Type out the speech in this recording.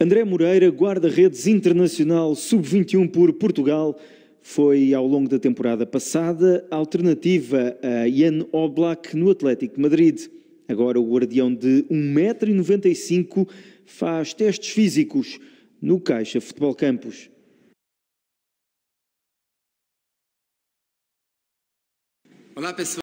André Moreira, guarda-redes internacional sub-21 por Portugal, foi ao longo da temporada passada alternativa a Jan Oblak no Atlético de Madrid. Agora o guardião de 1,95m faz testes físicos no Caixa Futebol Campos. Olá pessoal.